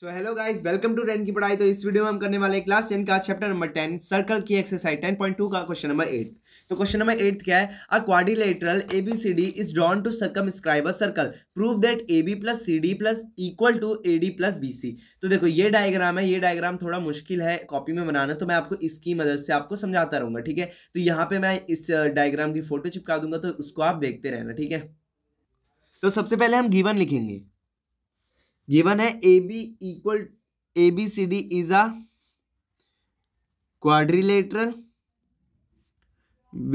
so hello guys welcome to ten की पढ़ाई तो इस वीडियो में हम करने वाले क्लास टेन का चैप्टर नंबर टेन सर्कल की एक्सरसाइज टेन पॉइंट टू का क्वेश्चन नंबर एट तो क्वेश्चन नंबर एट क्या है a quadrilateral A B C D is drawn to circumscribe a circle prove that A B plus C D plus equal to A D plus B C तो देखो ये diagram है ये diagram थोड़ा मुश्किल है कॉपी में बनाना तो मैं आपको इसकी मदद से आपको समझाता रहूंगा ठीक है तो यहाँ पे मैं इस डायग्राम की फोटो चिपका दूंगा तो उसको आप देखते रहना ठीक है तो सबसे पहले हम गीवन लिखेंगे गिवन है A B equal A B C D is a quadrilateral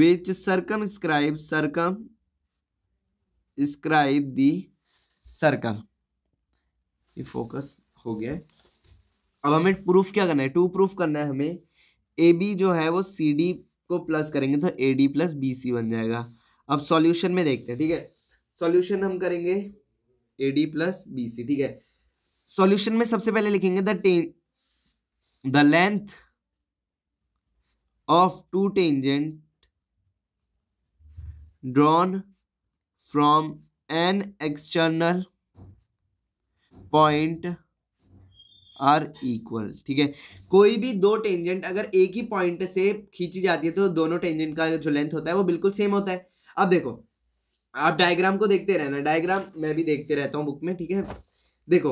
which circumscribe circumscribe the circle ये फोकस हो गया अब हमें प्रूफ क्या करना है टू प्रूफ करना है हमें ए बी जो है वो सी डी को प्लस करेंगे तो A D plus B C बन जाएगा अब सॉल्यूशन में देखते हैं ठीक है सॉल्यूशन हम करेंगे A D plus B C ठीक है सॉल्यूशन में सबसे पहले लिखेंगे the ten the length of two tangent drawn from an external point are equal ठीक है कोई भी दो टेंजेंट अगर एक ही पॉइंट से खींची जाती है तो दोनों टेंजेंट का जो लेंथ होता है वो बिल्कुल सेम होता है अब देखो आप डायग्राम को देखते रहना डायग्राम मैं भी देखते रहता हूँ बुक में ठीक है देखो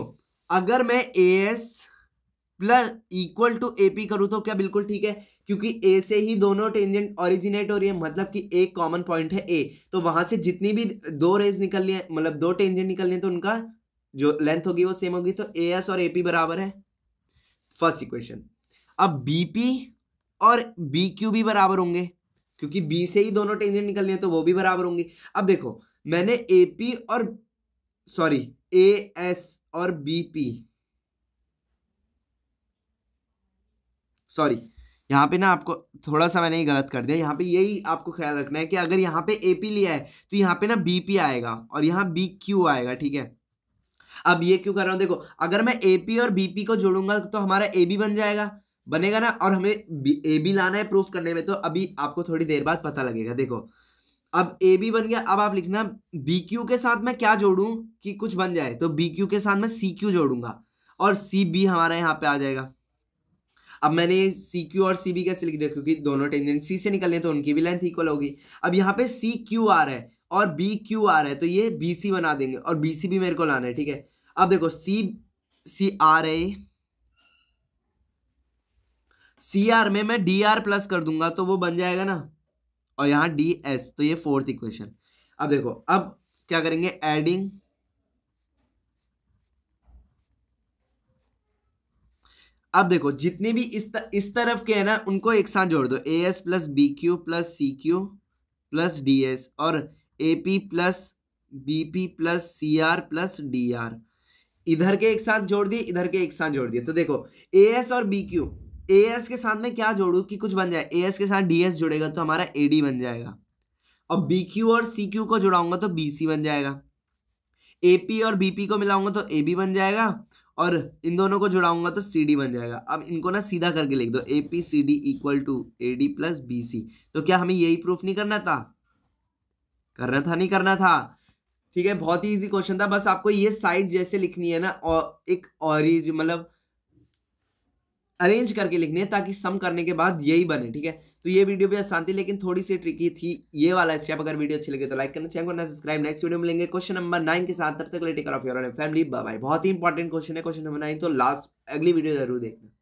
अगर मैं A S plus equal to A P करूँ तो क्या बिल्कुल ठीक है क्योंकि ए से ही दोनों टेंजेंट ऑरिजिनेट हो रही है मतलब कि एक कॉमन पॉइंट है ए तो वहां से जितनी भी दो रेज निकलनी है मतलब दो टेंजेंट निकलनी है तो उनका जो लेंथ होगी वो सेम होगी तो ए एस और ए पी बराबर है फर्स्ट इक्वेशन अब बी पी और बी क्यू भी बराबर होंगे क्योंकि बी से ही दोनों टेंजेंट निकलनी है तो वो भी बराबर होंगी अब देखो मैंने ए पी और सॉरी ए एस और बी पी सॉरी यहाँ पे ना आपको थोड़ा सा मैंने ये गलत कर दिया यहाँ पे यही आपको ख्याल रखना है कि अगर यहाँ पे ए पी लिया है तो यहाँ पे ना बी पी आएगा और यहाँ बी क्यू आएगा ठीक है अब ये क्यों कर रहा हूँ देखो अगर मैं ए पी और बी पी को जोड़ूंगा तो हमारा ए बी बन जाएगा बनेगा ना और हमें ए बी लाना है प्रूफ करने में तो अभी आपको थोड़ी देर बाद पता लगेगा देखो अब ए बी बन गया अब आप लिखना बी क्यू के साथ मैं क्या जोड़ूं कि कुछ बन जाए तो बी क्यू के साथ मैं सी क्यू जोड़ूंगा और सी बी हमारा यहाँ पे आ जाएगा अब मैंने सी क्यू और सी बी कैसे लिख दिया क्योंकि दोनों टेंजेंट सी से निकलने तो उनकी भी लेंथ इक्वल होगी अब यहाँ पे सी क्यू आ रहा है और बी क्यू आ रहा है तो ये बी सी बना देंगे और बी सी भी मेरे को लाना है ठीक है अब देखो सी सी आर है सी आर में मैं डी आर प्लस कर दूंगा तो वो बन जाएगा ना और यहाँ डी एस तो ये फोर्थ इक्वेशन अब देखो अब क्या करेंगे एडिंग अब देखो जितने भी इस तर, इस तरफ के हैं ना उनको एक साथ जोड़ दो A S plus B Q plus C Q plus D S और A P plus B P plus C R plus D R इधर के एक साथ जोड़ दिए इधर के एक साथ जोड़ दिए तो देखो ए एस और बी क्यू ए एस के साथ में क्या जोड़ू कि कुछ बन जाए ए एस के साथ डी एस जुड़ेगा तो हमारा ए डी बन जाएगा और बी क्यू और सी क्यू को जुड़ाऊंगा तो बी सी बन जाएगा ए पी और बी पी को मिलाऊंगा तो ए बी बन जाएगा और इन दोनों को जुड़ाऊंगा तो सी डी बन जाएगा अब इनको ना सीधा करके लिख दो A P C D equal to A D plus B C तो क्या हमें यही प्रूफ नहीं करना था करना था नहीं करना था ठीक है बहुत ही इजी क्वेश्चन था बस आपको ये साइड जैसे लिखनी है ना और एक ऑरिज मतलब अरेंज करके लिखने हैं ताकि सम करने के बाद यही बने ठीक है तो ये वीडियो भी आसान थी लेकिन थोड़ी सी ट्रिकी थी ये वाला स्टेप अगर वीडियो अच्छी लगे तो लाइक करना चैनल ना सब्सक्राइब नेक्स्ट वीडियो में लेंगे क्वेश्चन नंबर नाइन के साथ तब तक take care of your family bye बहुत ही इंपॉर्टेंट क्वेश्चन है क्वेश्चन नंबर नाइन तो लास्ट अगली वीडियो जरूर देखना